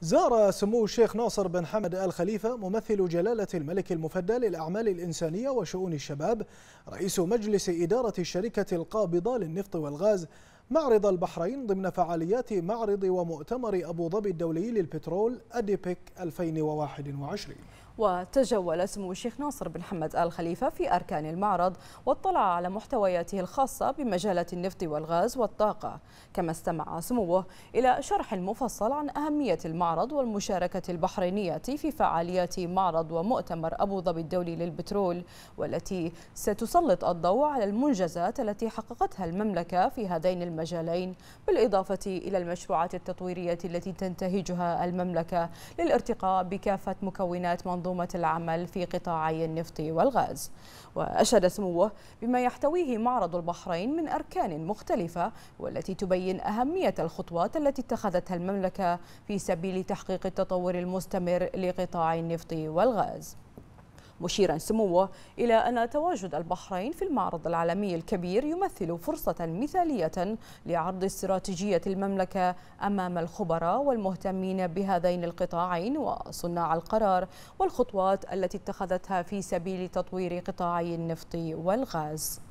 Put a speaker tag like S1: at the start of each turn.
S1: زار سمو الشيخ ناصر بن حمد آل خليفة ممثل جلالة الملك المفدى للأعمال الإنسانية وشؤون الشباب رئيس مجلس إدارة الشركة القابضة للنفط والغاز معرض البحرين ضمن فعاليات معرض ومؤتمر أبو ظبي الدولي للبترول أديبك 2021
S2: وتجول سمو الشيخ ناصر بن حمد آل خليفة في أركان المعرض واطلع على محتوياته الخاصة بمجالات النفط والغاز والطاقة كما استمع سموه إلى شرح مفصل عن أهمية المعرض والمشاركة البحرينية في فعاليات معرض ومؤتمر أبو ظبي الدولي للبترول والتي ستسلط الضوء على المنجزات التي حققتها المملكة في هذين المجالات المجالين بالإضافة إلى المشروعات التطويرية التي تنتهجها المملكة للارتقاء بكافة مكونات منظومة العمل في قطاعي النفط والغاز وأشهد سموه بما يحتويه معرض البحرين من أركان مختلفة والتي تبين أهمية الخطوات التي اتخذتها المملكة في سبيل تحقيق التطور المستمر لقطاع النفط والغاز مشيرا سموه إلى أن تواجد البحرين في المعرض العالمي الكبير يمثل فرصة مثالية لعرض استراتيجية المملكة أمام الخبراء والمهتمين بهذين القطاعين وصناع القرار والخطوات التي اتخذتها في سبيل تطوير قطاعي النفط والغاز